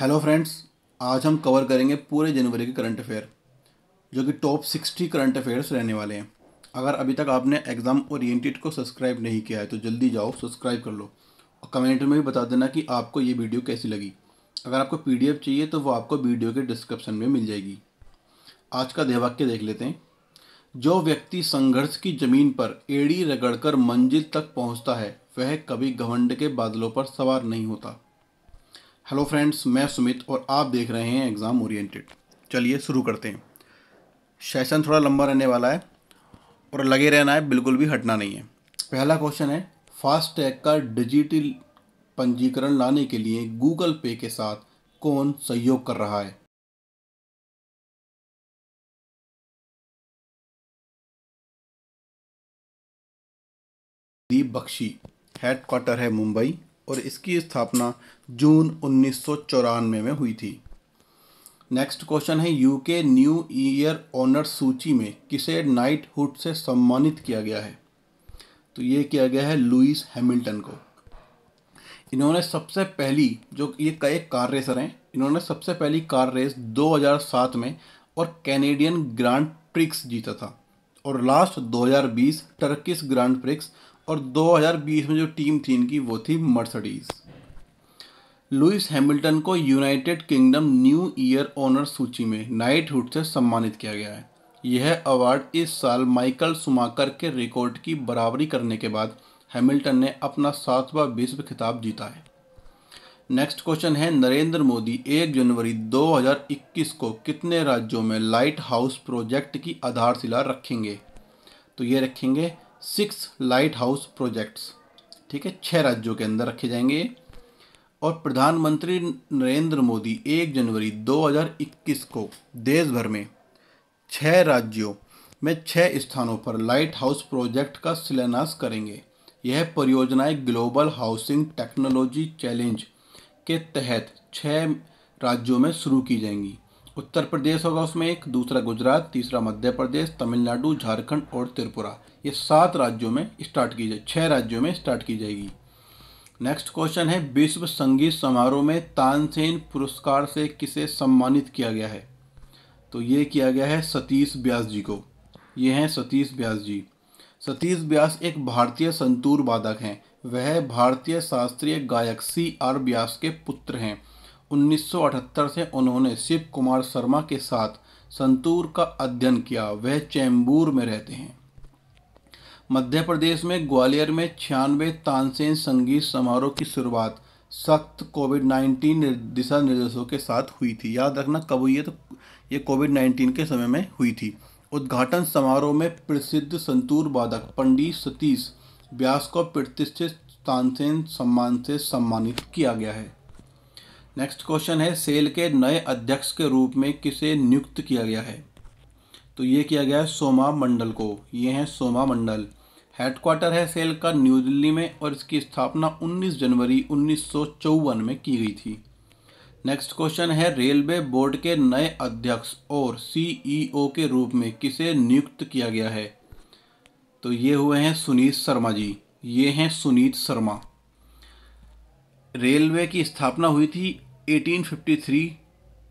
hello friends आज हम cover करेंगे पूरे जनवरी के करंट अफेयर जो कि टॉप सिक्सटी करंट अफेयर्स रहने वाले हैं अगर अभी तक आपने एग्ज़ाम ओरिएंटेड e को सब्सक्राइब नहीं किया है तो जल्दी जाओ सब्सक्राइब कर लो और कमेंट में भी बता देना कि आपको ये वीडियो कैसी लगी अगर आपको पी चाहिए तो वो आपको वीडियो के डिस्क्रिप्शन में मिल जाएगी आज का देहवाक्य देख लेते हैं जो व्यक्ति संघर्ष की ज़मीन पर एड़ी रगड़कर मंजिल तक पहुंचता है वह कभी घवंड के बादलों पर सवार नहीं होता हेलो फ्रेंड्स मैं सुमित और आप देख रहे हैं एग्ज़ाम ओरिएंटेड चलिए शुरू करते हैं सेशन थोड़ा लंबा रहने वाला है और लगे रहना है बिल्कुल भी हटना नहीं है पहला क्वेश्चन है फास्ट टैग का डिजिटल पंजीकरण लाने के लिए गूगल पे के साथ कौन सहयोग कर रहा है दीप बख्शी हेडक्वार्टर है मुंबई और इसकी स्थापना जून उन्नीस में हुई थी नेक्स्ट क्वेश्चन है यूके न्यू ईयर ऑनर सूची में किसे नाइट हुड से सम्मानित किया गया है तो ये किया गया है लुइस हैमिल्टन को इन्होंने सबसे पहली जो ये एक कार रेसर हैं इन्होंने सबसे पहली कार रेस 2007 में और कैनेडियन ग्रैंड प्रिक्स जीता था और लास्ट 2020 टर्किस ग्रैंड प्रिक्स और 2020 में जो टीम थी इनकी वो थी मर्सडीज़ लुइस हैमिल्टन को United Kingdom new year honour सूची में नाइटहुड से सम्मानित किया गया है यह अवार्ड इस साल माइकल सुमाकर के रिकॉर्ड की बराबरी करने के बाद हैमिल्टन ने अपना सातवां विश्व खिताब जीता है नेक्स्ट क्वेश्चन है नरेंद्र मोदी 1 जनवरी 2021 को कितने राज्यों में लाइट हाउस प्रोजेक्ट की आधारशिला रखेंगे तो ये रखेंगे सिक्स लाइट हाउस प्रोजेक्ट्स ठीक है छः राज्यों के अंदर रखे जाएंगे और प्रधानमंत्री नरेंद्र मोदी एक जनवरी 2021 को देश भर में छः राज्यों में छः स्थानों पर लाइट हाउस प्रोजेक्ट का शिलान्यास करेंगे यह परियोजनाएं ग्लोबल हाउसिंग टेक्नोलॉजी चैलेंज के तहत छः राज्यों में शुरू की जाएंगी उत्तर प्रदेश होगा उसमें एक दूसरा गुजरात तीसरा मध्य प्रदेश तमिलनाडु झारखंड और त्रिपुरा ये सात राज्यों में स्टार्ट की जाए छः राज्यों में स्टार्ट की जाएगी नेक्स्ट क्वेश्चन है विश्व संगीत समारोह में तानसेन पुरस्कार से किसे सम्मानित किया गया है तो ये किया गया है सतीश व्यास जी को ये हैं सतीश व्यास जी सतीश ब्यास एक भारतीय संतूर वादक हैं वह भारतीय शास्त्रीय गायक सी आर ब्यास के पुत्र हैं 1978 से उन्होंने शिव कुमार शर्मा के साथ संतूर का अध्ययन किया वह चैम्बूर में रहते हैं मध्य प्रदेश में ग्वालियर में छियानवे तानसेन संगीत समारोह की शुरुआत सख्त कोविड 19 दिशा निर्देशों के साथ हुई थी याद रखना कब हुई है तो ये कोविड 19 के समय में हुई थी उद्घाटन समारोह में प्रसिद्ध संतूर वादक पंडित सतीश व्यास को प्रतिष्ठित तानसेन सम्मान से सम्मानित किया गया है नेक्स्ट क्वेश्चन है सेल के नए अध्यक्ष के रूप में किसे नियुक्त किया गया है तो ये किया गया है सोमा मंडल को ये है सोमा मंडल हेडक्वार्टर है सेल का न्यू दिल्ली में और इसकी स्थापना 19 जनवरी उन्नीस में की गई थी नेक्स्ट क्वेश्चन है रेलवे बोर्ड के नए अध्यक्ष और सीईओ e के रूप में किसे नियुक्त किया गया है तो ये हुए हैं सुनीत शर्मा जी ये हैं सुनीत शर्मा रेलवे की स्थापना हुई थी 1853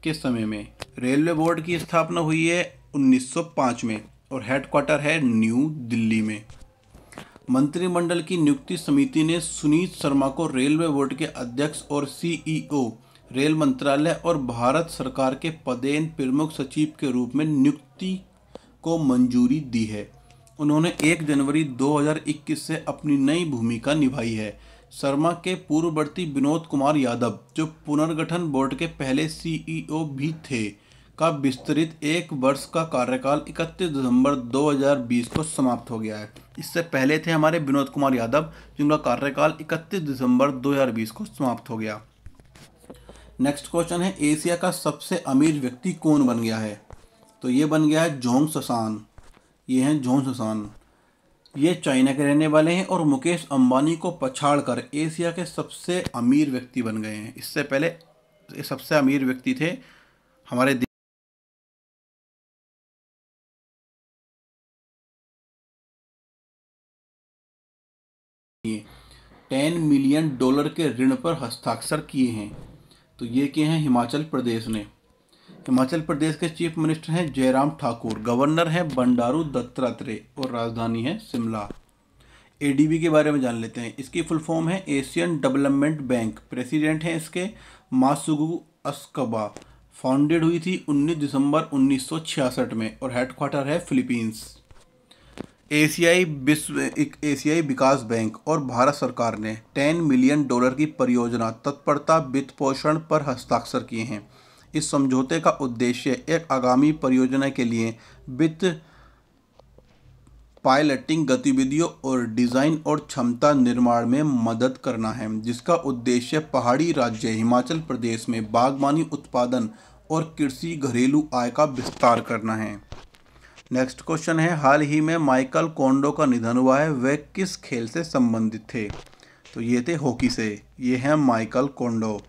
के समय में रेलवे बोर्ड की स्थापना हुई है 1905 में और हेडक्वार्टर है न्यू दिल्ली में मंत्रिमंडल की नियुक्ति समिति ने सुनीत शर्मा को रेलवे बोर्ड के अध्यक्ष और सीईओ e रेल मंत्रालय और भारत सरकार के पदेन प्रमुख सचिव के रूप में नियुक्ति को मंजूरी दी है उन्होंने 1 जनवरी 2021 से अपनी नई भूमिका निभाई है शर्मा के पूर्ववर्ती विनोद कुमार यादव जो पुनर्गठन बोर्ड के पहले सीईओ e भी थे का विस्तृत एक वर्ष का कार्यकाल 31 दिसंबर 2020 को समाप्त हो गया है इससे पहले थे हमारे विनोद कुमार यादव जिनका कार्यकाल 31 दिसंबर 2020 को समाप्त हो गया नेक्स्ट क्वेश्चन है एशिया का सबसे अमीर व्यक्ति कौन बन गया है तो ये बन गया है जोंग ससान ये हैं जोंग ससान ये चाइना के रहने वाले हैं और मुकेश अंबानी को पछाड़कर एशिया के सबसे अमीर व्यक्ति बन गए हैं इससे पहले सबसे अमीर व्यक्ति थे हमारे टेन मिलियन डॉलर के ऋण पर हस्ताक्षर किए हैं तो ये किए हैं हिमाचल प्रदेश ने हिमाचल प्रदेश के चीफ मिनिस्टर हैं जयराम ठाकुर गवर्नर हैं बंडारू दत्तात्रेय और राजधानी है शिमला एडीबी के बारे में जान लेते हैं इसकी फुल फॉर्म है एशियन डेवलपमेंट बैंक प्रेसिडेंट हैं इसके मासुगु अस्कबा फाउंडेड हुई थी 19 दिसंबर 1966 में और हेडक्वार्टर है फिलीपींस एशियाई विश्व एशियाई विकास बैंक और भारत सरकार ने 10 मिलियन डॉलर की परियोजना तत्परता वित्त पोषण पर हस्ताक्षर किए हैं इस समझौते का उद्देश्य एक आगामी परियोजना के लिए वित्त पायलटिंग गतिविधियों और डिज़ाइन और क्षमता निर्माण में मदद करना है जिसका उद्देश्य पहाड़ी राज्य हिमाचल प्रदेश में बागवानी उत्पादन और कृषि घरेलू आय का विस्तार करना है नेक्स्ट क्वेश्चन है हाल ही में माइकल कोंडो का निधन हुआ है वे किस खेल से संबंधित थे तो ये थे हॉकी से ये हैं माइकल कोंडो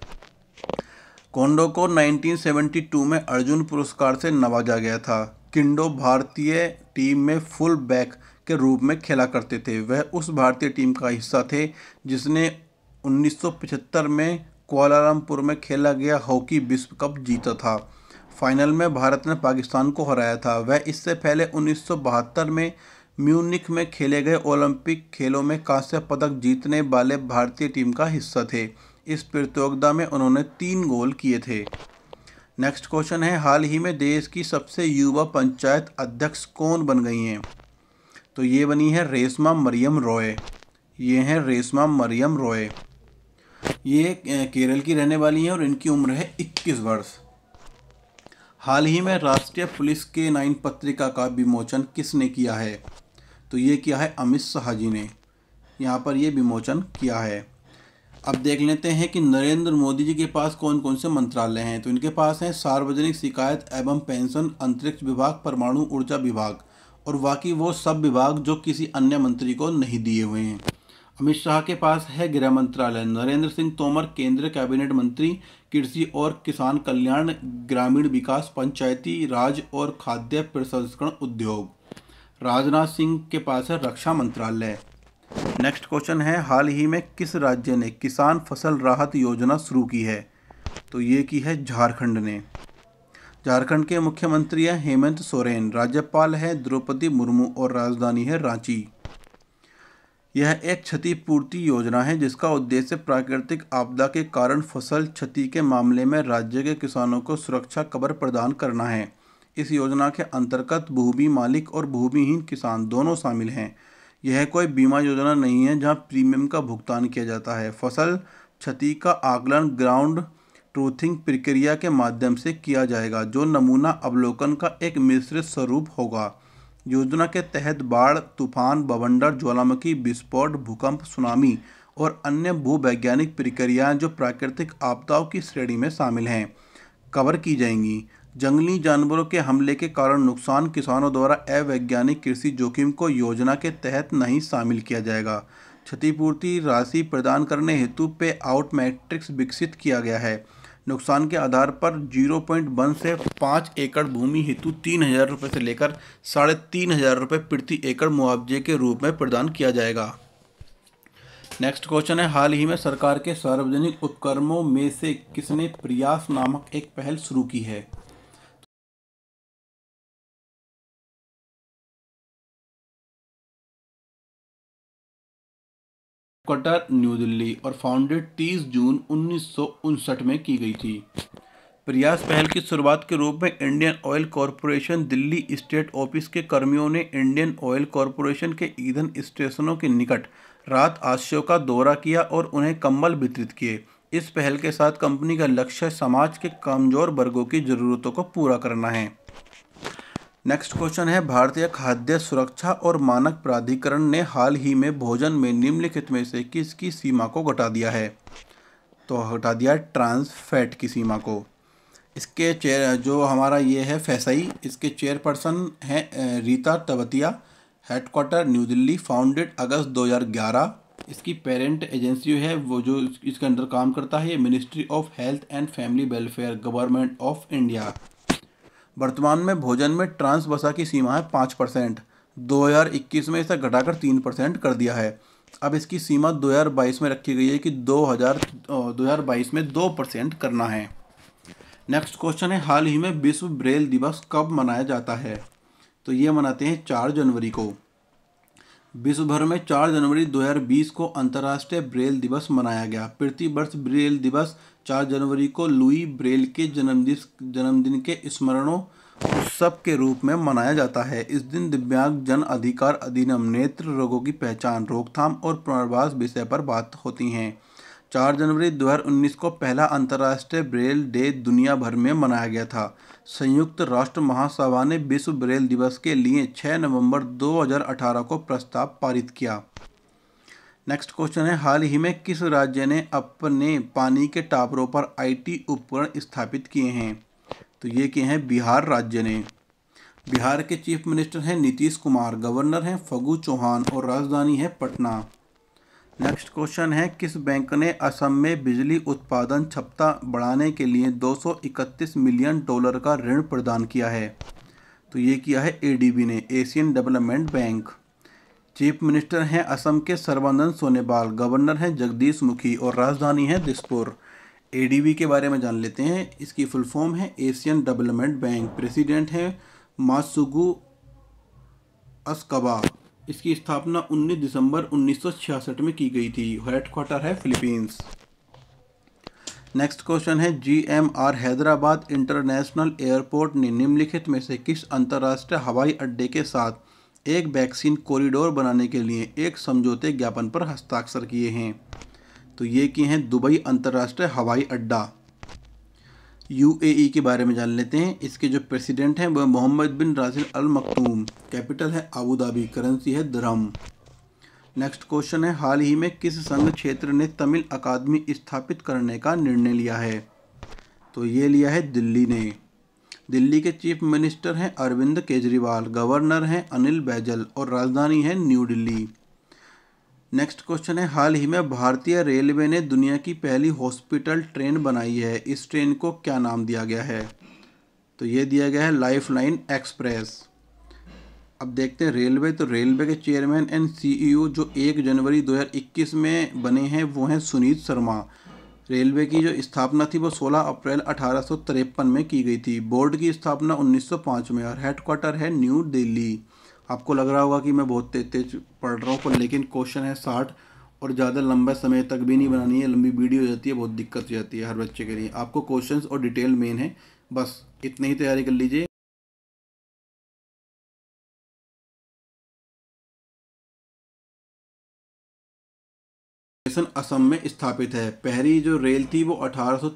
कोंडो को 1972 में अर्जुन पुरस्कार से नवाजा गया था किंडो भारतीय टीम में फुल बैक के रूप में खेला करते थे वह उस भारतीय टीम का हिस्सा थे जिसने 1975 में कुआलालमपुर में खेला गया हॉकी विश्व कप जीता था फाइनल में भारत ने पाकिस्तान को हराया था वह इससे पहले उन्नीस में म्यूनिक में खेले गए ओलंपिक खेलों में कांस्य पदक जीतने वाले भारतीय टीम का हिस्सा थे इस प्रतियोगिता में उन्होंने तीन गोल किए थे नेक्स्ट क्वेश्चन है हाल ही में देश की सबसे युवा पंचायत अध्यक्ष कौन बन गई हैं तो ये बनी है रेशमा मरियम रॉय ये हैं रेशमा मरियम रॉय ये केरल की रहने वाली हैं और इनकी उम्र है इक्कीस वर्ष हाल ही में राष्ट्रीय पुलिस के नाइन पत्रिका का विमोचन किसने किया है तो ये किया है अमित शाह जी ने यहाँ पर ये विमोचन किया है अब देख लेते हैं कि नरेंद्र मोदी जी के पास कौन कौन से मंत्रालय हैं तो इनके पास हैं सार्वजनिक शिकायत एवं पेंशन अंतरिक्ष विभाग परमाणु ऊर्जा विभाग और बाकी वो सब विभाग जो किसी अन्य मंत्री को नहीं दिए हुए हैं अमित शाह के पास है गृह मंत्रालय नरेंद्र सिंह तोमर केंद्रीय कैबिनेट मंत्री कृषि और किसान कल्याण ग्रामीण विकास पंचायती राज और खाद्य प्रसंस्करण उद्योग राजनाथ सिंह के पास है रक्षा मंत्रालय नेक्स्ट क्वेश्चन है हाल ही में किस राज्य ने किसान फसल राहत योजना शुरू की है तो ये की है झारखंड ने झारखंड के मुख्यमंत्री हैं हेमंत सोरेन राज्यपाल हैं द्रौपदी मुर्मू और राजधानी है रांची यह एक क्षतिपूर्ति योजना है जिसका उद्देश्य प्राकृतिक आपदा के कारण फसल क्षति के मामले में राज्य के किसानों को सुरक्षा कवर प्रदान करना है इस योजना के अंतर्गत भूमि मालिक और भूमिहीन किसान दोनों शामिल हैं यह कोई बीमा योजना नहीं है जहां प्रीमियम का भुगतान किया जाता है फसल क्षति का आकलन ग्राउंड ट्रूथिंग प्रक्रिया के माध्यम से किया जाएगा जो नमूना अवलोकन का एक मिश्रित स्वरूप होगा योजना के तहत बाढ़ तूफान बवंडर ज्वालामुखी विस्फोट भूकंप सुनामी और अन्य भूवैज्ञानिक प्रक्रियाएं जो प्राकृतिक आपदाओं की श्रेणी में शामिल हैं कवर की जाएंगी जंगली जानवरों के हमले के कारण नुकसान किसानों द्वारा अवैज्ञानिक कृषि जोखिम को योजना के तहत नहीं शामिल किया जाएगा क्षतिपूर्ति राशि प्रदान करने हेतु पे आउट मैट्रिक्स विकसित किया गया है नुकसान के आधार पर जीरो पॉइंट वन से पाँच एकड़ भूमि हेतु तीन हज़ार रुपये से लेकर साढ़े तीन हज़ार रुपये प्रति एकड़ मुआवजे के रूप में प्रदान किया जाएगा नेक्स्ट क्वेश्चन है हाल ही में सरकार के सार्वजनिक उपक्रमों में से किसने प्रयास नामक एक पहल शुरू की है कटर न्यू दिल्ली और फाउंडेड 30 जून उन्नीस में की गई थी प्रयास पहल की शुरुआत के रूप में Indian oil corporation Delhi state office के कर्मियों ने इंडियन ऑयल कॉरपोरेशन के ईंधन स्टेशनों के निकट रात आशियों का दौरा किया और उन्हें कंबल वितरित किए इस पहल के साथ कंपनी का लक्ष्य समाज के कमजोर वर्गों की जरूरतों को पूरा करना है नेक्स्ट क्वेश्चन है भारतीय खाद्य सुरक्षा और मानक प्राधिकरण ने हाल ही में भोजन में निम्नलिखित में से किसकी सीमा को घटा दिया है तो हटा दिया ट्रांस फैट की सीमा को इसके चेयर जो हमारा ये है फैसाई इसके चेयरपर्सन हैं Rita Teotia headquarter new Delhi founded August 2011 इसकी पेरेंट एजेंसी है वो जो इसके अंडर काम करता है ministry of health and family welfare government of India वर्तमान में भोजन में ट्रांस वसा की सीमा है पाँच परसेंट दो हज़ार इक्कीस में इसे घटाकर तीन परसेंट कर दिया है अब इसकी सीमा दो हज़ार बाईस में रखी गई है कि दो हज़ार दो हज़ार बाईस में दो परसेंट करना है नेक्स्ट क्वेश्चन है हाल ही में विश्व ब्रेल दिवस कब मनाया जाता है तो ये मनाते हैं चार जनवरी को विश्व भर में चार जनवरी 2020 को अंतर्राष्ट्रीय ब्रेल दिवस मनाया गया प्रति वर्ष ब्रेल दिवस चार जनवरी को लुई ब्रेल के जन्मदिन जन्मदिन के स्मरणों उत्सव के रूप में मनाया जाता है इस दिन दिव्यांग जन अधिकार अधिनियम नेत्र रोगों की पहचान रोकथाम और पुनर्वास विषय पर बात होती हैं चार जनवरी 2019 को पहला अंतर्राष्ट्रीय ब्रेल डे दुनिया भर में मनाया गया था संयुक्त राष्ट्र महासभा ने विश्व ब्रेल दिवस के लिए 6 नवंबर 2018 को प्रस्ताव पारित किया नेक्स्ट क्वेश्चन है हाल ही में किस राज्य ने अपने पानी के टापरों पर आईटी उपकरण स्थापित किए हैं तो ये किए हैं बिहार राज्य ने बिहार के चीफ मिनिस्टर हैं नीतीश कुमार गवर्नर हैं फगू चौहान और राजधानी है पटना नेक्स्ट क्वेश्चन है किस बैंक ने असम में बिजली उत्पादन क्षमता बढ़ाने के लिए 231 मिलियन डॉलर का ऋण प्रदान किया है तो ये किया है एडीबी ने Asian development bank chief minister हैं असम के सर्वानंद सोनेवाल गवर्नर हैं जगदीश मुखी और राजधानी है दिसपुर एडीबी के बारे में जान लेते हैं इसकी फुल फॉर्म है एशियन डेवलपमेंट बैंक प्रेसिडेंट है मासुगु अस्कबा इसकी स्थापना 19 दिसंबर 1966 में की गई थी हेडक्वार्टर है फिलीपींस नेक्स्ट क्वेश्चन है जीएमआर हैदराबाद इंटरनेशनल एयरपोर्ट ने निम्नलिखित में से किस अंतर्राष्ट्रीय हवाई अड्डे के साथ एक वैक्सीन कॉरिडोर बनाने के लिए एक समझौते ज्ञापन पर हस्ताक्षर किए हैं तो ये किए हैं दुबई अंतर्राष्ट्रीय हवाई अड्डा यूएई के बारे में जान लेते हैं इसके जो प्रेसिडेंट हैं वह Mohammed bin Rashid Al Maktoum capital है आबूधाबी करेंसी है धर्म नेक्स्ट क्वेश्चन है हाल ही में किस संघ क्षेत्र ने तमिल अकादमी स्थापित करने का निर्णय लिया है तो ये लिया है दिल्ली ने दिल्ली के चीफ मिनिस्टर हैं अरविंद केजरीवाल गवर्नर हैं अनिल बैजल और राजधानी है न्यू दिल्ली नेक्स्ट क्वेश्चन है हाल ही में भारतीय रेलवे ने दुनिया की पहली हॉस्पिटल ट्रेन बनाई है इस ट्रेन को क्या नाम दिया गया है तो ये दिया गया है लाइफ लाइन एक्सप्रेस अब देखते हैं रेलवे तो रेलवे के चेयरमैन एंड सीईओ जो एक जनवरी 2021 में बने हैं वो हैं सुनीत शर्मा रेलवे की जो स्थापना थी वो 16 अप्रैल अठारह में की गई थी बोर्ड की स्थापना 1905 में और हेडक्वार्टर है न्यू दिल्ली आपको लग रहा होगा कि मैं बहुत तेज तेज पढ़ रहा हूँ पर लेकिन क्वेश्चन है साठ और ज़्यादा लंबे समय तक भी नहीं बनानी है लंबी वीडियो हो जाती है बहुत दिक्कत हो जाती है हर बच्चे के लिए आपको क्वेश्चन और डिटेल मेन है बस इतनी ही तैयारी कर लीजिए स्टेशन असम में स्थापित है पहली जो रेल थी वो अठारह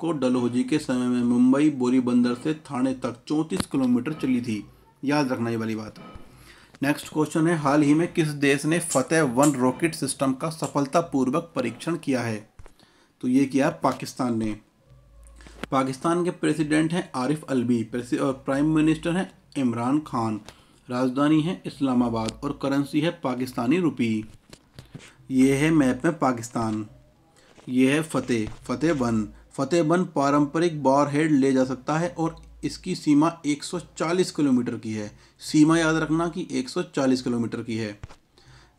को डलहोजी के समय में मुंबई बोरीबंदर से थाने तक 34 किलोमीटर चली थी याद रखना ये वाली बात नेक्स्ट क्वेश्चन है हाल ही में किस देश ने फतेह वन रॉकेट सिस्टम का सफलतापूर्वक परीक्षण किया है तो ये किया पाकिस्तान ने पाकिस्तान के प्रेसिडेंट हैं आरिफ अलबी और प्राइम मिनिस्टर हैं इमरान खान राजधानी है इस्लामाबाद और करेंसी है पाकिस्तानी रुपी ये है मैप में पाकिस्तान ये है फतेह फतेह बन फतेह बन पारंपरिक बार हेड ले जा सकता है और इसकी सीमा 140 किलोमीटर की है सीमा याद रखना कि 140 किलोमीटर की है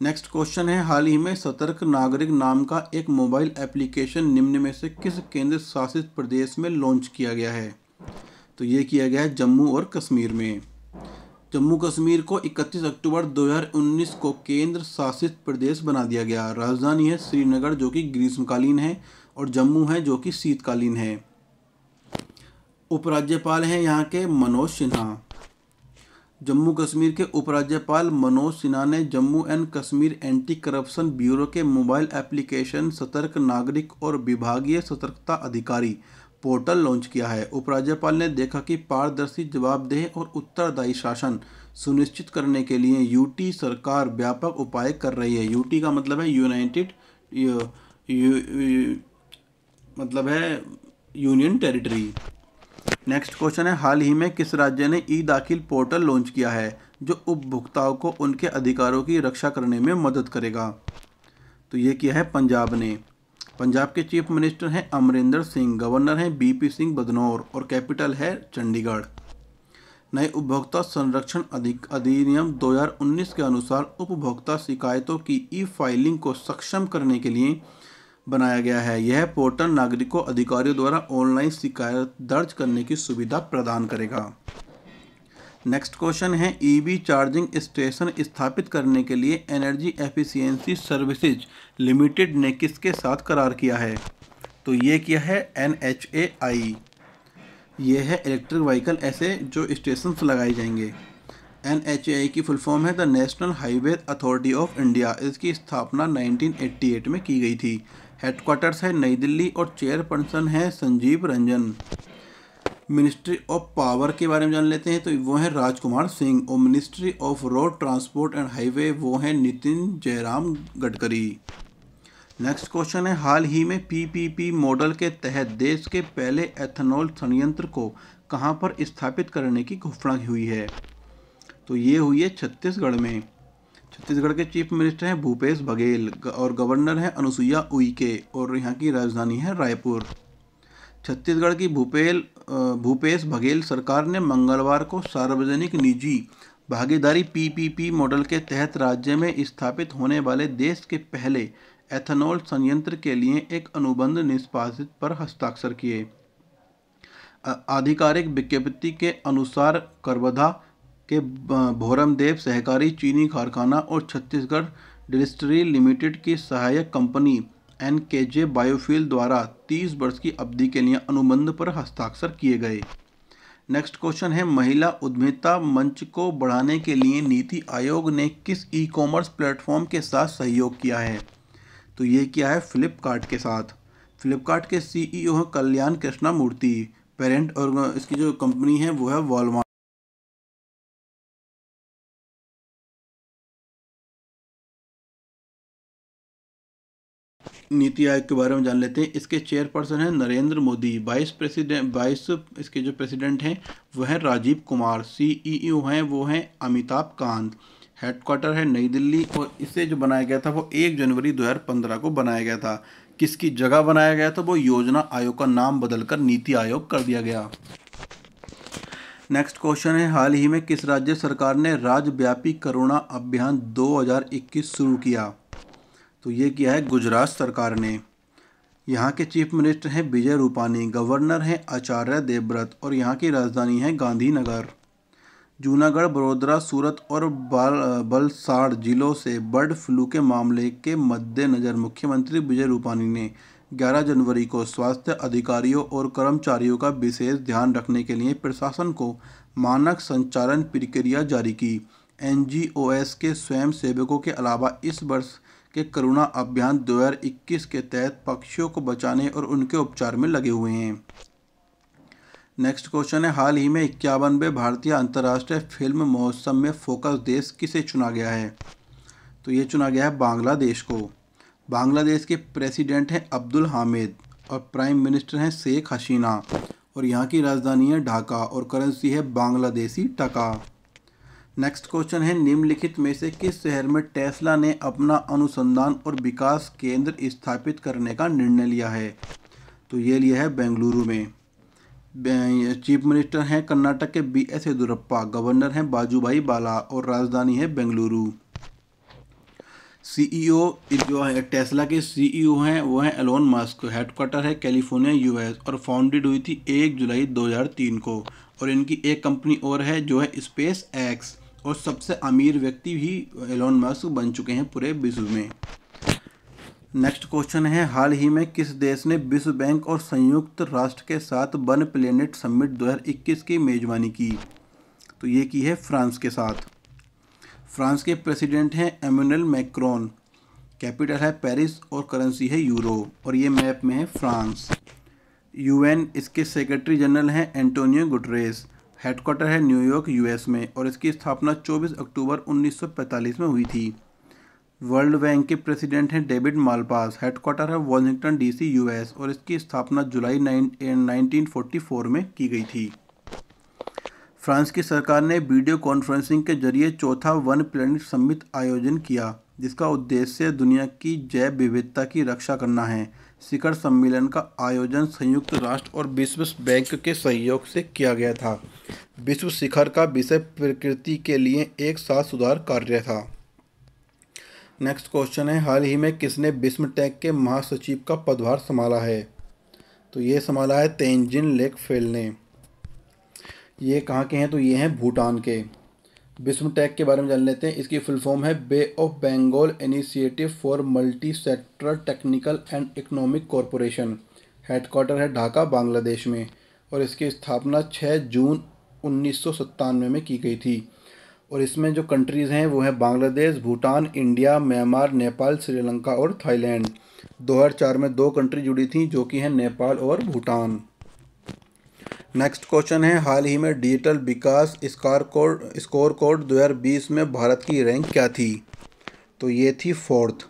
नेक्स्ट क्वेश्चन है हाल ही में सतर्क नागरिक नाम का एक मोबाइल एप्लीकेशन निम्न में से किस केंद्र शासित प्रदेश में लॉन्च किया गया है तो ये किया गया है जम्मू और कश्मीर में जम्मू कश्मीर को 31 अक्टूबर 2019 को केंद्र शासित प्रदेश बना दिया गया राजधानी है श्रीनगर जो कि ग्रीष्मकालीन है और जम्मू है जो कि शीतकालीन है उपराज्यपाल हैं यहाँ के मनोज सिन्हा जम्मू कश्मीर के उपराज्यपाल मनोज सिन्हा ने Jammu and Kashmir anti corruption bureau के मोबाइल एप्लीकेशन सतर्क नागरिक और विभागीय सतर्कता अधिकारी पोर्टल लॉन्च किया है उपराज्यपाल ने देखा कि पारदर्शी जवाबदेह और उत्तरदायी शासन सुनिश्चित करने के लिए यूटी सरकार व्यापक उपाय कर रही है यूटी का मतलब है यूनाइटेड मतलब है यूनियन टेरिटरी नेक्स्ट क्वेश्चन है हाल ही में किस राज्य ने ई दाखिल पोर्टल लॉन्च किया है जो उपभोक्ताओं को उनके अधिकारों की रक्षा करने में मदद करेगा तो ये किया है पंजाब ने पंजाब के चीफ मिनिस्टर हैं अमरिंदर सिंह गवर्नर हैं बीपी सिंह बदनौर और कैपिटल है चंडीगढ़ नए उपभोक्ता संरक्षण अधिक अधिनियम 2019 के अनुसार उपभोक्ता शिकायतों की ई फाइलिंग को सक्षम करने के लिए बनाया गया है यह पोर्टल नागरिकों अधिकारियों द्वारा ऑनलाइन शिकायत दर्ज करने की सुविधा प्रदान करेगा नेक्स्ट क्वेश्चन है ईवी e चार्जिंग स्टेशन स्थापित करने के लिए एनर्जी एफिशिएंसी सर्विसेज लिमिटेड ने किसके साथ करार किया है तो ये किया है एन एच ए आई ये है इलेक्ट्रिक व्हीकल ऐसे जो स्टेशन लगाए जाएंगे एन एच ए आई की फुल फॉर्म है the national highway authority of India इसकी स्थापना 1988 में की गई थी हेडक्वार्टर्स है नई दिल्ली और चेयरपर्सन है Sanjeev Ranjan ministry of power के बारे में जान लेते हैं तो वो हैं राजकुमार सिंह और ministry of road transport and highway वो हैं नितिन जयराम गडकरी नेक्स्ट क्वेश्चन है हाल ही में पीपीपी मॉडल के तहत देश के पहले एथेनॉल संयंत्र को कहां पर स्थापित करने की घोषणा हुई है तो ये हुई है छत्तीसगढ़ में छत्तीसगढ़ के चीफ मिनिस्टर हैं भूपेश बघेल और गवर्नर हैं अनुसुईया उइके और यहाँ की राजधानी है रायपुर छत्तीसगढ़ की भूपेल भूपेश बघेल सरकार ने मंगलवार को सार्वजनिक निजी भागीदारी पीपीपी मॉडल के तहत राज्य में स्थापित होने वाले देश के पहले एथेनॉल संयंत्र के लिए एक अनुबंध निष्पादित पर हस्ताक्षर किए आधिकारिक विज्ञप्ति के अनुसार करबधा के भोरमदेव सहकारी चीनी कारखाना और छत्तीसगढ़ डिस्ट्री लिमिटेड की सहायक कंपनी एन के जे बायोफ्यूल द्वारा 30 वर्ष की अवधि के लिए अनुबंध पर हस्ताक्षर किए गए नेक्स्ट क्वेश्चन है महिला उद्यमिता मंच को बढ़ाने के लिए नीति आयोग ने किस ई कॉमर्स प्लेटफॉर्म के साथ सहयोग किया है तो ये किया है फ्लिपकार्ट के साथ फ्लिपकार्ट के सीईओ e हैं कल्याण कृष्णा मूर्ति पेरेंट और इसकी जो कंपनी है वो है वॉलमार्ट नीति आयोग के बारे में जान लेते हैं इसके चेयरपर्सन हैं Narendra Modi vice president vice इसके जो प्रेसिडेंट हैं वह हैं राजीव कुमार सीईओ e हैं वो हैं अमिताभ कांत हेडक्वार्टर है नई दिल्ली और इसे जो बनाया गया था वो एक जनवरी दो को बनाया गया था किसकी जगह बनाया गया था वो योजना आयोग का नाम बदलकर नीति आयोग कर दिया गया नेक्स्ट क्वेश्चन है हाल ही में किस राज्य सरकार ने राज्यव्यापी करोना अभियान 2021 शुरू किया तो ये किया है गुजरात सरकार ने यहाँ के चीफ मिनिस्टर हैं विजय रूपानी गवर्नर हैं आचार्य देवव्रत और यहाँ की राजधानी है गांधीनगर जूनागढ़ बड़ोदरा सूरत और बलसाड़ जिलों से बर्ड फ्लू के मामले के मद्देनज़र मुख्यमंत्री विजय रूपानी ने 11 जनवरी को स्वास्थ्य अधिकारियों और कर्मचारियों का विशेष ध्यान रखने के लिए प्रशासन को मानक संचालन प्रक्रिया जारी की एन के स्वयंसेवकों के अलावा इस वर्ष के करुणा अभियान 2021 के तहत पक्षियों को बचाने और उनके उपचार में लगे हुए हैं नेक्स्ट क्वेश्चन है हाल ही में इक्यावनवे भारतीय अंतर्राष्ट्रीय फिल्म महोत्सव में फोकस देश किसे चुना गया है तो ये चुना गया है बांग्लादेश को बांग्लादेश के प्रेसिडेंट हैं अब्दुल हामिद और प्राइम मिनिस्टर हैं शेख हसीना और यहाँ की राजधानी है ढाका और करेंसी है बांग्लादेशी टका नेक्स्ट क्वेश्चन है निम्नलिखित में से किस शहर में टेस्ला ने अपना अनुसंधान और विकास केंद्र स्थापित करने का निर्णय लिया है तो ये लिया है बेंगलुरु में चीफ मिनिस्टर हैं कर्नाटक के बी एस येदुरप्पा गवर्नर हैं बाजूभाई बाला और राजधानी है बेंगलुरु सीईओ e जो है टेस्ला के सीईओ e हैं वो हैं एलोन मस्क हेडक्वार्टर है कैलिफोर्निया यूएस और फाउंडेड हुई थी एक जुलाई 2003 को और इनकी एक कंपनी और है जो है स्पेस एक्स और सबसे अमीर व्यक्ति भी एलोन मस्क बन चुके हैं पूरे विश्व में नेक्स्ट क्वेश्चन है हाल ही में किस देश ने विश्व बैंक और संयुक्त राष्ट्र के साथ वन प्लेनेट समिट 2021 की मेजबानी की तो ये की है फ्रांस के साथ फ्रांस के प्रेसिडेंट हैं एमुनल मैक्रॉन कैपिटल है पेरिस और करेंसी है यूरो और ये मैप में है फ्रांस यूएन इसके सेक्रेटरी जनरल हैं एंटोनियो गुटरेस हेडक्वार्टर है न्यूयॉर्क यूएस में और इसकी स्थापना 24 अक्टूबर 1945 में हुई थी वर्ल्ड बैंक के प्रेसिडेंट हैं डेविड मालपास हेडक्वार्टर है वॉशिंगटन डीसी यूएस और इसकी स्थापना जुलाई नाइन नाइनटीन में की गई थी फ्रांस की सरकार ने वीडियो कॉन्फ्रेंसिंग के जरिए चौथा वन प्लेनेट समित आयोजन किया जिसका उद्देश्य दुनिया की जैव विविधता की रक्षा करना है शिखर सम्मेलन का आयोजन संयुक्त राष्ट्र और विश्व बैंक के सहयोग से किया गया था विश्व शिखर का विषय प्रकृति के लिए एक साथ सुधार कार्य था नेक्स्ट क्वेश्चन है हाल ही में किसने विश्व टैंक के महासचिव का पदभार संभाला है तो ये संभाला है तेंजिन लेक फेल ने ये कहाँ के हैं तो ये हैं भूटान के बिस्म टैग के बारे में जान लेते हैं इसकी फुल फॉर्म है bay of Bengal initiative for multi sector technical and economic corporation headquarter है ढाका बांग्लादेश में और इसकी स्थापना 6 जून उन्नीस में की गई थी और इसमें जो कंट्रीज़ हैं वो हैं बांग्लादेश भूटान इंडिया म्यांमार नेपाल श्रीलंका और थाईलैंड दो में दो कंट्री जुड़ी थी जो कि हैं नेपाल और भूटान नेक्स्ट क्वेश्चन है हाल ही में डिजिटल विकास स्कार कोड स्कोर कोड 2020 में भारत की रैंक क्या थी तो ये थी फोर्थ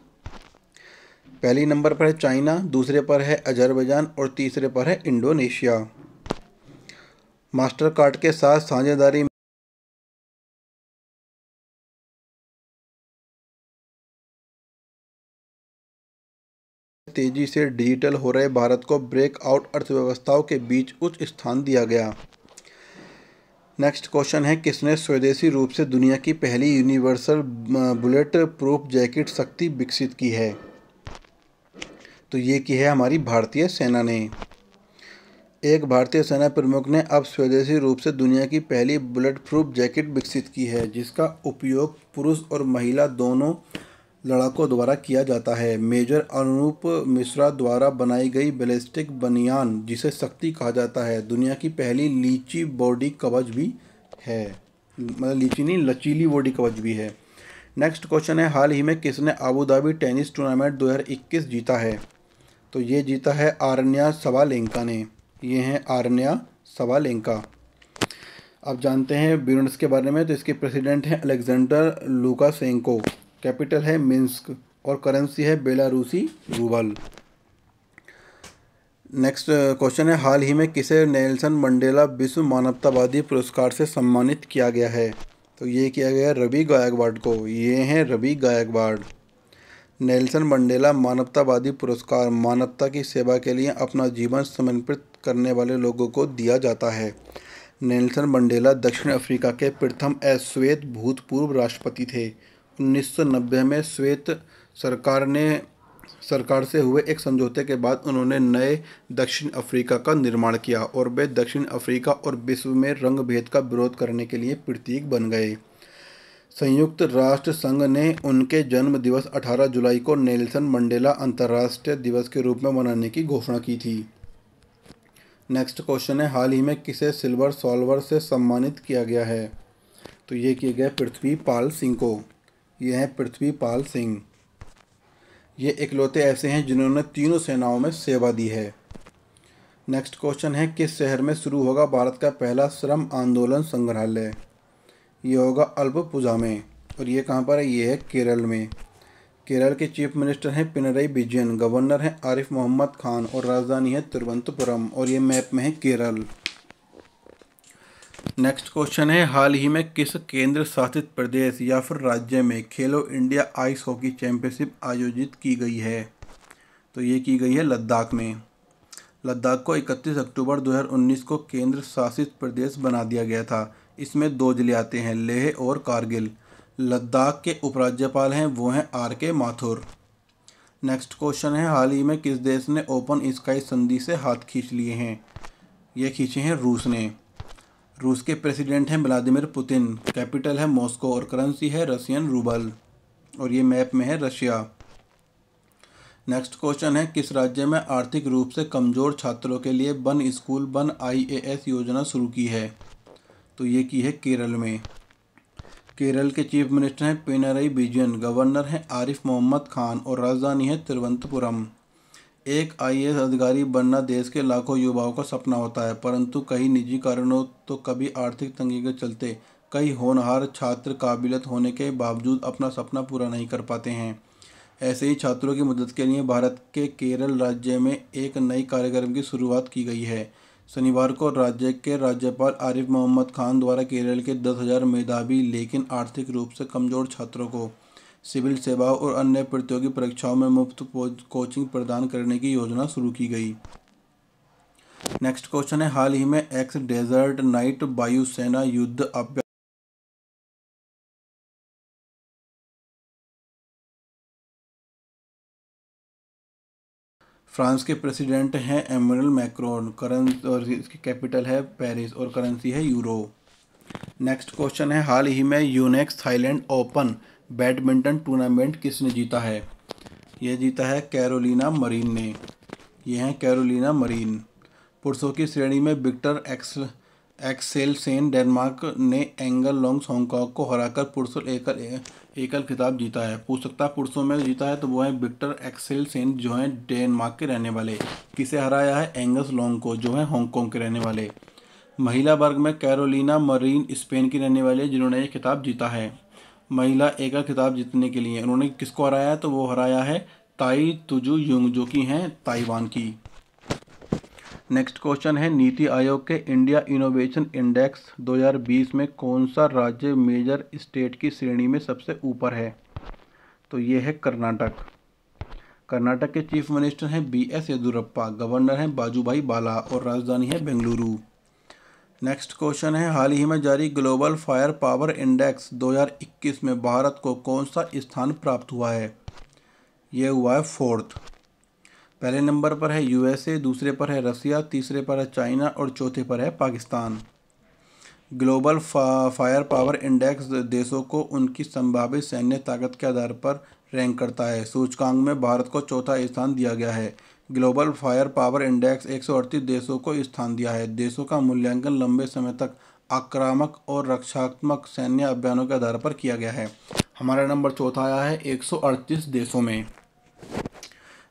पहली नंबर पर है चाइना दूसरे पर है अजरबैजान और तीसरे पर है इंडोनेशिया मास्टर कार्ड के साथ साझेदारी तेजी से डिजिटल हो रहे भारत को ब्रेकआउट अर्थव्यवस्थाओं के बीच उच्च स्थान दिया गया नेक्स्ट क्वेश्चन है किसने स्वदेशी रूप से दुनिया की पहली यूनिवर्सल बुलेट प्रूफ जैकेट शक्ति विकसित की है तो ये की है हमारी भारतीय सेना ने एक भारतीय सेना प्रमुख ने अब स्वदेशी रूप से दुनिया की पहली बुलेट प्रूफ जैकेट विकसित की है जिसका उपयोग पुरुष और महिला दोनों लड़ाकों द्वारा किया जाता है मेजर अनुरूप मिश्रा द्वारा बनाई गई बैलिस्टिक बनियान जिसे शक्ति कहा जाता है दुनिया की पहली लीची बॉडी कवच भी है मतलब लीची नहीं लचीली बॉडी कवच भी है नेक्स्ट क्वेश्चन है हाल ही में किसने आबूधाबी टेनिस टूर्नामेंट 2021 जीता है तो ये जीता है आरण्या सवालेंका ने ये हैं आरण्या सवालेंका आप जानते हैं ब्यूनस के बारे में तो इसके प्रेसिडेंट हैं अलेक्जेंडर लुकासेंको कैपिटल है मिन्स्क और करेंसी है बेलारूसी रूबल नेक्स्ट क्वेश्चन है हाल ही में किसे नेल्सन मंडेला विश्व मानवतावादी पुरस्कार से सम्मानित किया गया है तो ये किया गया रवि गायकवाड को ये हैं रवि गायकवाड नेल्सन मंडेला मानवतावादी पुरस्कार मानवता की सेवा के लिए अपना जीवन समर्पित करने वाले लोगों को दिया जाता है नेल्सन मंडेला दक्षिण अफ्रीका के प्रथम अश्वेत भूतपूर्व राष्ट्रपति थे 1990 में श्वेत सरकार ने सरकार से हुए एक समझौते के बाद उन्होंने नए दक्षिण अफ्रीका का निर्माण किया और वे दक्षिण अफ्रीका और विश्व में रंग भेद का विरोध करने के लिए प्रतीक बन गए संयुक्त राष्ट्र संघ ने उनके जन्म दिवस 18 जुलाई को नेल्सन मंडेला अंतर्राष्ट्रीय दिवस के रूप में मनाने की घोषणा की थी नेक्स्ट क्वेश्चन है हाल ही में किसे सिल्वर सॉल्वर से सम्मानित किया गया है तो ये किए गए पृथ्वी पाल सिंह को ये हैं पृथ्वी पाल सिंह ये इकलौते ऐसे हैं जिन्होंने तीनों सेनाओं में सेवा दी है नेक्स्ट क्वेश्चन है किस शहर में शुरू होगा भारत का पहला श्रम आंदोलन संग्रहालय ये होगा अल्पपुजा में और ये कहाँ पर है ये है केरल में केरल के चीफ मिनिस्टर हैं पिनरई विजयन गवर्नर हैं आरिफ मोहम्मद खान और राजधानी है तिरुवनंतपुरम और ये मैप में है केरल नेक्स्ट क्वेश्चन है हाल ही में किस केंद्र शासित प्रदेश या फिर राज्य में खेलो इंडिया आइस हॉकी चैंपियनशिप आयोजित की गई है तो ये की गई है लद्दाख में लद्दाख को 31 अक्टूबर 2019 को केंद्र शासित प्रदेश बना दिया गया था इसमें दो जिले आते हैं लेह और कारगिल लद्दाख के उपराज्यपाल हैं वो हैं आर के माथुर नेक्स्ट क्वेश्चन है हाल ही में किस देश ने ओपन स्काई संधि से हाथ खींच लिए हैं ये खींचे हैं रूस ने रूस के प्रेसिडेंट हैं व्लादिमिर पुतिन कैपिटल है मॉस्को और करेंसी है रशियन रूबल और ये मैप में है रशिया नेक्स्ट क्वेश्चन है किस राज्य में आर्थिक रूप से कमज़ोर छात्रों के लिए वन स्कूल वन आईएएस योजना शुरू की है तो ये की है केरल में केरल के चीफ मिनिस्टर हैं पिनरई विजयन गवर्नर हैं आरिफ मोहम्मद खान और राजधानी है तिरुवंतपुरम एक आईएएस अधिकारी बनना देश के लाखों युवाओं का सपना होता है परंतु कई निजी कारणों तो कभी आर्थिक तंगी के चलते कई होनहार छात्र काबिलियत होने के बावजूद अपना सपना पूरा नहीं कर पाते हैं ऐसे ही छात्रों की मदद के लिए भारत के केरल राज्य में एक नई कार्यक्रम की शुरुआत की गई है शनिवार को राज्य के राज्यपाल आरिफ मोहम्मद खान द्वारा केरल के हज़ार मेधावी लेकिन आर्थिक रूप से कमज़ोर छात्रों को सिविल सेवाओं और अन्य प्रतियोगी परीक्षाओं में मुफ्त कोचिंग प्रदान करने की योजना शुरू की गई नेक्स्ट क्वेश्चन है हाल ही में एक्स डेजर्ट नाइट वायुसेना युद्ध अभ्यास फ्रांस के प्रेसिडेंट हैं एमरल मैक्रोन करं और इसकी कैपिटल है पेरिस और करेंसी है यूरो नेक्स्ट क्वेश्चन है हाल ही में Yonex Thailand open badminton tournament किसने जीता है यह जीता है कैरोलिना मरीन ने यह है कैरोलिना मरीन पुरुषों की श्रेणी में Viktor ax Axelsen Denmark ने एंगल लॉन्ग्स हांगकॉन्ग को हराकर पुरुषों एकल एकल खिताब जीता है पूछ सकता है पुरुषों में जीता है तो वो है विक्टर एक्सेल सेन जो हैं डेनमार्क के रहने वाले किसे हराया है एंगस लॉन्ग को जो है हांगकॉन्ग के रहने वाले महिला वर्ग में कैरोलिना मरीन स्पेन की रहने वाली जिन्होंने ये खिताब जीता है महिला एका खिताब जीतने के लिए उन्होंने किसको हराया तो वो हराया है ताई तुजू युंग जो कि हैं ताइवान की नेक्स्ट क्वेश्चन है नीति आयोग के इंडिया इनोवेशन इंडेक्स 2020 में कौन सा राज्य मेजर स्टेट की श्रेणी में सबसे ऊपर है तो ये है कर्नाटक कर्नाटक के चीफ मिनिस्टर हैं बी एस येदुरप्पा गवर्नर हैं बाजूभाई बाला और राजधानी है बेंगलुरु नेक्स्ट क्वेश्चन है हाल ही में जारी ग्लोबल फायर पावर इंडेक्स 2021 में भारत को कौन सा स्थान प्राप्त हुआ है यह हुआ है फोर्थ पहले नंबर पर है यूएसए दूसरे पर है रसिया तीसरे पर है चाइना और चौथे पर है पाकिस्तान ग्लोबल फा, फायर पावर इंडेक्स देशों को उनकी संभावित सैन्य ताकत के आधार पर रैंक करता है सूचकांक में भारत को चौथा स्थान दिया गया है ग्लोबल फायर पावर इंडेक्स एक देशों को स्थान दिया है देशों का मूल्यांकन लंबे समय तक आक्रामक और रक्षात्मक सैन्य अभियानों के आधार पर किया गया है हमारा नंबर चौथा आया है एक देशों में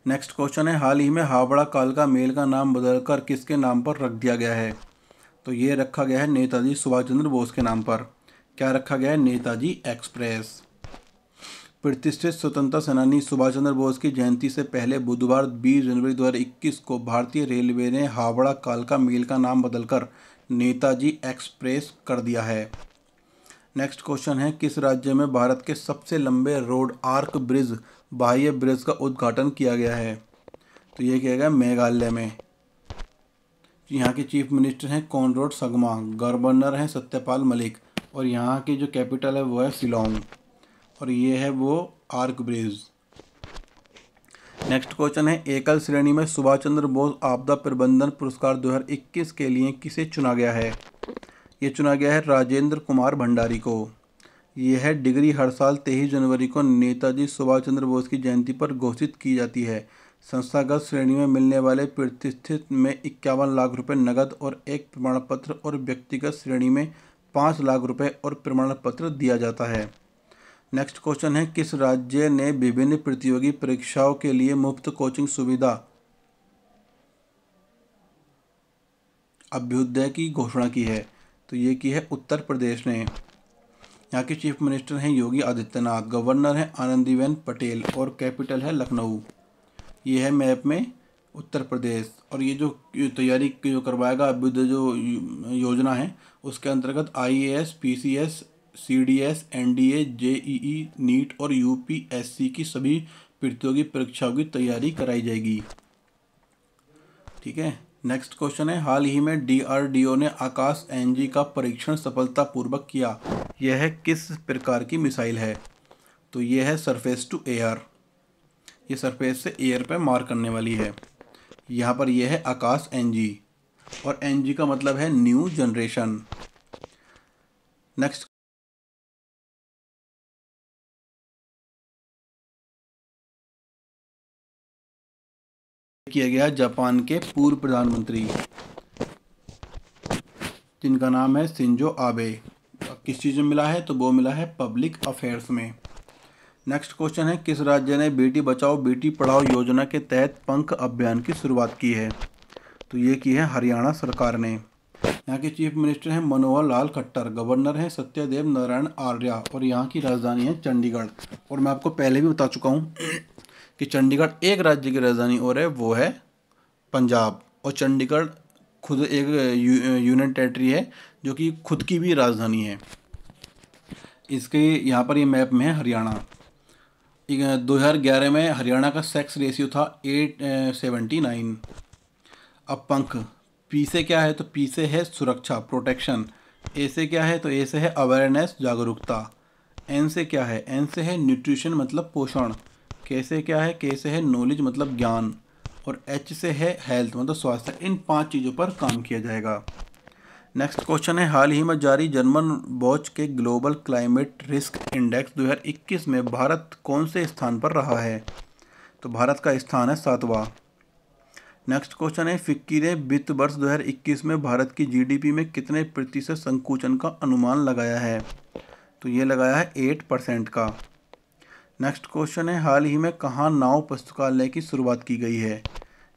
नेक्स्ट क्वेश्चन है हाल ही में हावड़ा काल का मेल का नाम बदलकर किसके नाम पर रख दिया गया है तो ये रखा गया है नेताजी सुभाष चंद्र बोस के नाम पर क्या रखा गया है नेताजी एक्सप्रेस प्रतिष्ठित स्वतंत्रता सेनानी सुभाष चंद्र बोस की जयंती से पहले बुधवार 20 जनवरी 2021 को भारतीय रेलवे ने हावड़ा कालका मेल का नाम बदलकर नेताजी एक्सप्रेस कर दिया है नेक्स्ट क्वेश्चन है किस राज्य में भारत के सबसे लंबे रोड आर्क ब्रिज बाह्य ब्रिज का उद्घाटन किया गया है तो ये किया गया मेघालय में यहाँ के चीफ मिनिस्टर हैं कॉनरोड सगमा गवर्नर हैं सत्यपाल मलिक और यहाँ की जो कैपिटल है वो है शिलोंग और ये है वो आर्क ब्रिज नेक्स्ट क्वेश्चन है एकल श्रेणी में सुभाष चंद्र बोस आपदा प्रबंधन पुरस्कार 2021 के लिए किसे चुना गया है ये चुना गया है राजेंद्र कुमार भंडारी को यह है डिग्री हर साल तेईस जनवरी को नेताजी सुभाष चंद्र बोस की जयंती पर घोषित की जाती है संस्थागत श्रेणी में मिलने वाले प्रतिष्ठित में इक्यावन लाख रुपए नगद और एक प्रमाण पत्र और व्यक्तिगत श्रेणी में पाँच लाख रुपए और प्रमाण पत्र दिया जाता है नेक्स्ट क्वेश्चन है किस राज्य ने विभिन्न प्रतियोगी परीक्षाओं के लिए मुफ्त कोचिंग सुविधा अभ्युदय की घोषणा की है तो ये की है उत्तर प्रदेश ने यहाँ के चीफ मिनिस्टर हैं योगी आदित्यनाथ गवर्नर हैं आनंदीबेन पटेल और कैपिटल है लखनऊ ये है मैप में उत्तर प्रदेश और ये जो तैयारी जो करवाएगा अभ्युदय जो योजना है उसके अंतर्गत I A S P C S C D S N D A J E E NEET और यू पी एस सी की सभी प्रतियोगी परीक्षाओं की तैयारी कराई जाएगी ठीक है नेक्स्ट क्वेश्चन है हाल ही में डीआरडीओ ने आकाश एनजी का परीक्षण सफलतापूर्वक किया यह किस प्रकार की मिसाइल है तो यह है सरफेस टू एयर ये सरफेस से एयर पे मार करने वाली है यहाँ पर यह है आकाश एनजी और एनजी का मतलब है न्यू जनरेशन नेक्स्ट किया गया जापान के पूर्व प्रधानमंत्री जिनका नाम है सिंजो आबे किस चीज़ में मिला है तो वो मिला है पब्लिक अफेयर्स में नेक्स्ट क्वेश्चन है किस राज्य ने बेटी बचाओ बेटी पढ़ाओ योजना के तहत पंख अभियान की शुरुआत की है तो ये की है हरियाणा सरकार ने यहाँ के चीफ मिनिस्टर हैं मनोहर लाल खट्टर गवर्नर हैं सत्यदेव नारायण आर्या और यहाँ की राजधानी है चंडीगढ़ और मैं आपको पहले भी बता चुका हूँ कि चंडीगढ़ एक राज्य की राजधानी और है वो है पंजाब और चंडीगढ़ खुद एक यूनियन टेरिटरी है जो कि खुद की भी राजधानी है इसके यहाँ पर ये मैप में है हरियाणा दो हजार ग्यारह में हरियाणा का सेक्स रेशियो था एट सेवेंटी नाइन अब पंख पी से क्या है तो पी से है सुरक्षा प्रोटेक्शन ए से क्या है तो ए से है अवेयरनेस जागरूकता एन से क्या है एन से है न्यूट्रिशन मतलब पोषण के से क्या है के से है नॉलेज मतलब ज्ञान और एच से है हेल्थ मतलब स्वास्थ्य इन पांच चीज़ों पर काम किया जाएगा नेक्स्ट क्वेश्चन है हाल ही में जारी जर्मन बॉच के ग्लोबल क्लाइमेट रिस्क इंडेक्स 2021 में भारत कौन से स्थान पर रहा है तो भारत का स्थान है सातवां नेक्स्ट क्वेश्चन है फिक्की ने वित्त वर्ष 2021 में भारत की जीडीपी में कितने प्रतिशत संकुचन का अनुमान लगाया है तो ये लगाया है एट परसेंट का नेक्स्ट क्वेश्चन है हाल ही में कहाँ नाव पुस्तकालय की शुरुआत की गई है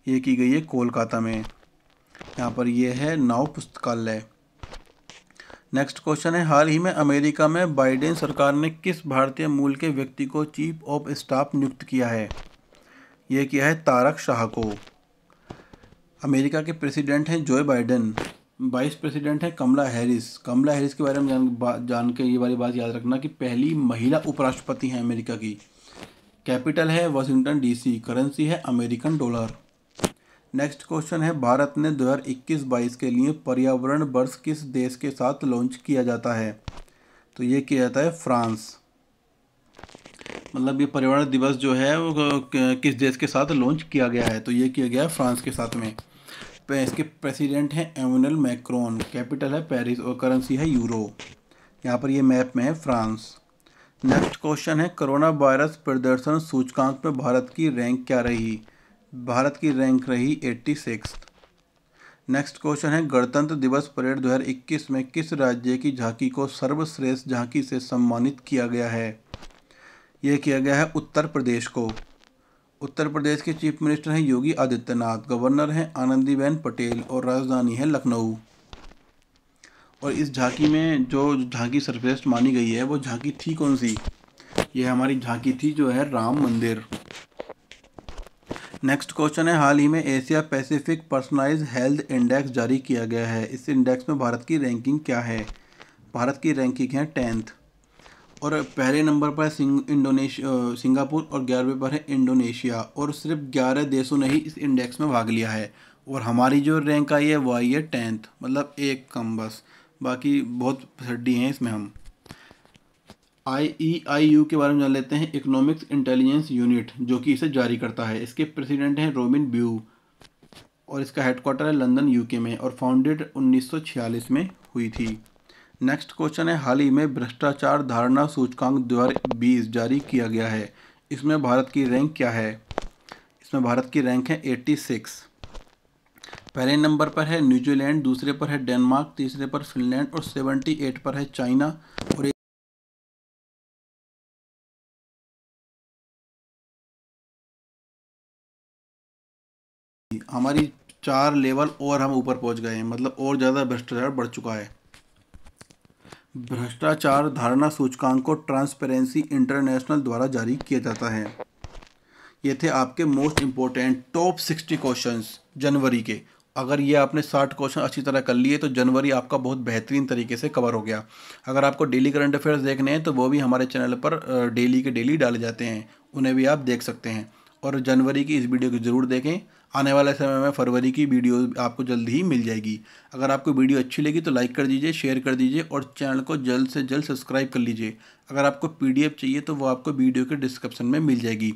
ये की गई है कोलकाता में यहाँ पर यह है नाव पुस्तकालय नेक्स्ट क्वेश्चन है हाल ही में अमेरिका में बाइडेन सरकार ने किस भारतीय मूल के व्यक्ति को चीफ ऑफ स्टाफ नियुक्त किया है यह किया है तारक शाह को अमेरिका के प्रेसिडेंट हैं जो बाइडेन वाइस प्रेसिडेंट है कमला हैरिस कमला हैरिस के बारे में जान जान के ये वाली बात याद रखना कि पहली महिला उपराष्ट्रपति हैं अमेरिका की कैपिटल है वाशिंगटन डीसी करेंसी है अमेरिकन डॉलर नेक्स्ट क्वेश्चन है भारत ने 2021-22 के लिए पर्यावरण वर्ष किस देश के साथ लॉन्च किया जाता है तो ये किया जाता है फ्रांस मतलब ये पर्यावरण दिवस जो है वो किस देश के साथ लॉन्च किया गया है तो ये किया गया है फ्रांस के साथ में इसके प्रेसिडेंट हैं एमोनल मैक्रोन कैपिटल है पेरिस और करेंसी है यूरो यहाँ पर ये मैप में है फ्रांस नेक्स्ट क्वेश्चन है कोरोना वायरस प्रदर्शन सूचकांक में भारत की रैंक क्या रही भारत की रैंक रही एट्टी सिक्स नेक्स्ट क्वेश्चन है गणतंत्र दिवस परेड 2021 में किस राज्य की झांकी को सर्वश्रेष्ठ झांकी से सम्मानित किया गया है यह किया गया है उत्तर प्रदेश को उत्तर प्रदेश के चीफ मिनिस्टर हैं योगी आदित्यनाथ गवर्नर हैं आनंदीबेन पटेल और राजधानी है लखनऊ और इस झांकी में जो झांकी सर्वश्रेष्ठ मानी गई है वो झांकी थी कौन सी ये हमारी झांकी थी जो है राम मंदिर नेक्स्ट क्वेश्चन है हाल ही में Asia Pacific personalise health index जारी किया गया है इस इंडेक्स में भारत की रैंकिंग क्या है भारत की रैंकिंग है टेंथ और पहले नंबर पर सिंग इंडोनेशिया सिंगापुर और ग्यारहवें पर है इंडोनेशिया और सिर्फ ग्यारह देशों ने ही इस इंडेक्स में भाग लिया है और हमारी जो रैंक आई है वो आई है टेंथ मतलब एक कम बस बाकी बहुत सड्डी हैं इसमें हम आई ई आई यू के बारे में जान लेते हैं इकोनॉमिक्स इंटेलिजेंस यूनिट जो कि इसे जारी करता है इसके प्रेसिडेंट हैं रोबिन ब्यू और इसका हेडक्वार्टर है लंदन यूके में और फाउंडेड 1946 में हुई थी नेक्स्ट क्वेश्चन है हाल ही में भ्रष्टाचार धारणा सूचकांक दो हज़ार बीस जारी किया गया है इसमें भारत की रैंक क्या है इसमें भारत की रैंक है एट्टी सिक्स पहले नंबर पर है न्यूजीलैंड दूसरे पर है डेनमार्क तीसरे पर फिनलैंड और सेवेंटी एट पर है चाइना और हमारी चार लेवल और हम ऊपर पहुंच गए हैं मतलब और ज़्यादा भ्रष्टाचार बढ़ चुका है भ्रष्टाचार धारणा सूचकांक को ट्रांसपेरेंसी इंटरनेशनल द्वारा जारी किया जाता है ये थे आपके most important top sixty question जनवरी के अगर ये आपने साठ क्वेश्चन अच्छी तरह कर लिए तो जनवरी आपका बहुत बेहतरीन तरीके से कवर हो गया अगर आपको डेली करंट अफेयर्स देखने हैं तो वो भी हमारे चैनल पर डेली के डेली डाले जाते हैं उन्हें भी आप देख सकते हैं और जनवरी की इस वीडियो को ज़रूर देखें आने वाले समय में फरवरी की वीडियो आपको जल्द ही मिल जाएगी अगर आपको वीडियो अच्छी लगी तो लाइक कर दीजिए शेयर कर दीजिए और चैनल को जल्द से जल्द सब्सक्राइब कर लीजिए अगर आपको पीडीएफ चाहिए तो वो आपको वीडियो के डिस्क्रिप्शन में मिल जाएगी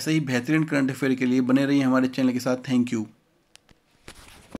ऐसे ही बेहतरीन करंट अफेयर के लिए बने रहिए हमारे चैनल के साथ थैंक यू